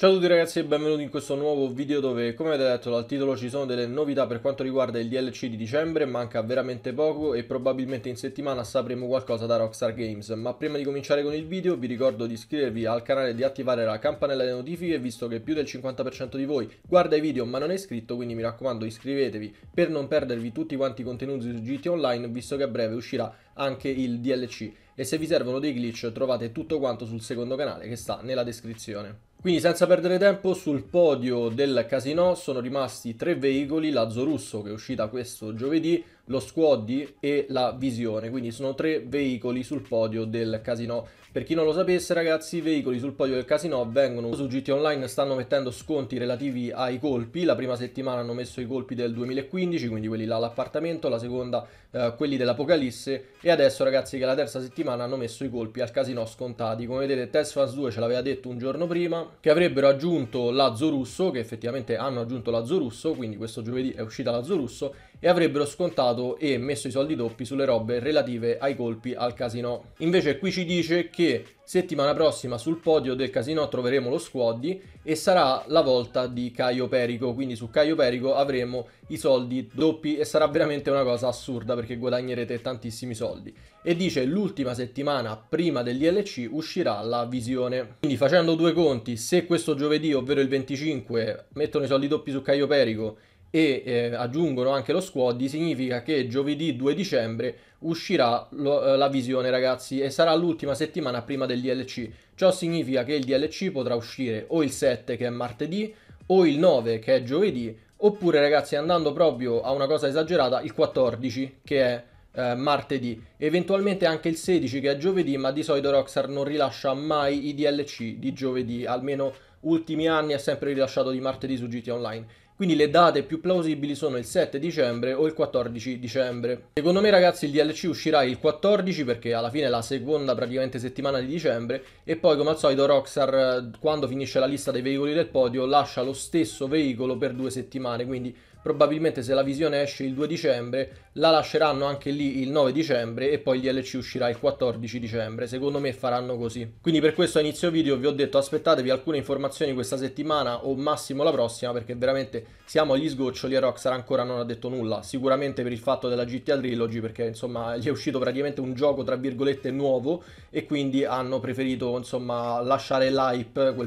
Ciao a tutti ragazzi e benvenuti in questo nuovo video dove come avete detto dal titolo ci sono delle novità per quanto riguarda il DLC di dicembre manca veramente poco e probabilmente in settimana sapremo qualcosa da Rockstar Games ma prima di cominciare con il video vi ricordo di iscrivervi al canale e di attivare la campanella delle notifiche visto che più del 50% di voi guarda i video ma non è iscritto quindi mi raccomando iscrivetevi per non perdervi tutti quanti i contenuti su GT Online visto che a breve uscirà anche il DLC e se vi servono dei glitch trovate tutto quanto sul secondo canale che sta nella descrizione. Quindi senza perdere tempo sul podio del casino sono rimasti tre veicoli, l'Azzo Russo che è uscita questo giovedì, lo squaddy e la visione, quindi sono tre veicoli sul podio del casino. Per chi non lo sapesse ragazzi, i veicoli sul podio del casino vengono su GT Online, stanno mettendo sconti relativi ai colpi, la prima settimana hanno messo i colpi del 2015, quindi quelli là all'appartamento, la seconda eh, quelli dell'Apocalisse e adesso ragazzi che la terza settimana hanno messo i colpi al casino scontati. Come vedete Test Fans 2 ce l'aveva detto un giorno prima che avrebbero aggiunto l'Azzo Russo, che effettivamente hanno aggiunto l'Azzo Russo, quindi questo giovedì è uscita l'Azzo Russo e avrebbero scontato e messo i soldi doppi sulle robe relative ai colpi al casino. Invece qui ci dice che settimana prossima sul podio del casino troveremo lo Squaddi e sarà la volta di Caio Perico, quindi su Caio Perico avremo i soldi doppi e sarà veramente una cosa assurda perché guadagnerete tantissimi soldi. E dice l'ultima settimana prima del DLC uscirà la visione. Quindi facendo due conti, se questo giovedì, ovvero il 25, mettono i soldi doppi su Caio Perico e eh, aggiungono anche lo squad, significa che giovedì 2 dicembre uscirà lo, eh, la visione ragazzi e sarà l'ultima settimana prima del DLC. Ciò significa che il DLC potrà uscire o il 7 che è martedì o il 9 che è giovedì oppure ragazzi andando proprio a una cosa esagerata il 14 che è eh, martedì, eventualmente anche il 16 che è giovedì, ma di solito Rockstar non rilascia mai i DLC di giovedì, almeno ultimi anni è sempre rilasciato di martedì su GT Online quindi le date più plausibili sono il 7 dicembre o il 14 dicembre. Secondo me ragazzi il DLC uscirà il 14 perché alla fine è la seconda praticamente settimana di dicembre e poi come al solito Rockstar eh, quando finisce la lista dei veicoli del podio lascia lo stesso veicolo per due settimane, quindi probabilmente se la visione esce il 2 dicembre, la lasceranno anche lì il 9 dicembre e poi il DLC uscirà il 14 dicembre, secondo me faranno così. Quindi per questo inizio video vi ho detto aspettatevi alcune informazioni questa settimana o massimo la prossima perché veramente siamo agli sgoccioli e Rockstar ancora non ha detto nulla, sicuramente per il fatto della GTA Trilogy perché insomma gli è uscito praticamente un gioco tra virgolette nuovo e quindi hanno preferito insomma lasciare l'hype, quel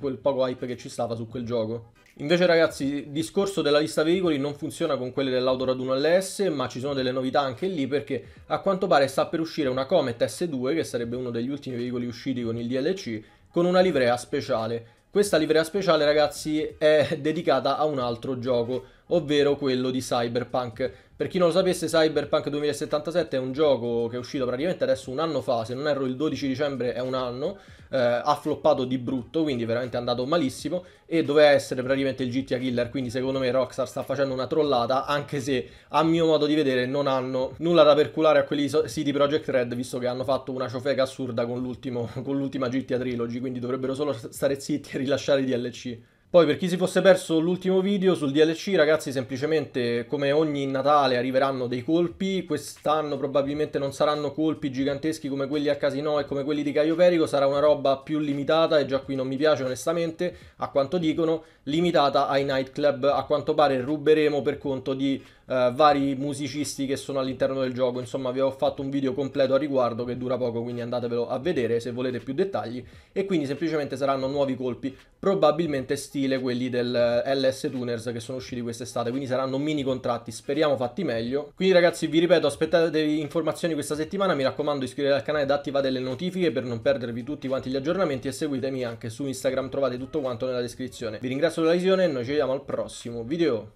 quel poco hype che ci stava su quel gioco. Invece ragazzi, il discorso della lista veicoli non funziona con quelle dell'autoraduno LS, ma ci sono delle novità anche lì perché a quanto pare sta per uscire una Comet S2, che sarebbe uno degli ultimi veicoli usciti con il DLC, con una livrea speciale. Questa livrea speciale ragazzi è dedicata a un altro gioco ovvero quello di Cyberpunk. Per chi non lo sapesse, Cyberpunk 2077 è un gioco che è uscito praticamente adesso un anno fa, se non erro il 12 dicembre è un anno, eh, ha floppato di brutto, quindi veramente è andato malissimo e doveva essere praticamente il GTA Killer, quindi secondo me Rockstar sta facendo una trollata, anche se a mio modo di vedere non hanno nulla da perculare a quelli di CD Projekt Red, visto che hanno fatto una ciofeca assurda con, con l'ultima GTA Trilogy, quindi dovrebbero solo stare zitti e rilasciare i DLC. Poi per chi si fosse perso l'ultimo video sul DLC, ragazzi, semplicemente come ogni Natale arriveranno dei colpi, quest'anno probabilmente non saranno colpi giganteschi come quelli a Casino e come quelli di Caio Perico, sarà una roba più limitata e già qui non mi piace onestamente, a quanto dicono, limitata ai nightclub, a quanto pare ruberemo per conto di eh, vari musicisti che sono all'interno del gioco. Insomma, vi ho fatto un video completo a riguardo che dura poco, quindi andatevelo a vedere se volete più dettagli. E quindi semplicemente saranno nuovi colpi, probabilmente stile quelli del eh, LS Tuners che sono usciti quest'estate. Quindi saranno mini contratti, speriamo fatti meglio. Quindi ragazzi, vi ripeto, aspettatevi informazioni questa settimana. Mi raccomando, iscrivetevi al canale ed attivate le notifiche per non perdervi tutti quanti gli aggiornamenti e seguitemi anche su Instagram, trovate tutto quanto nella descrizione. Vi ringrazio della visione e noi ci vediamo al prossimo video.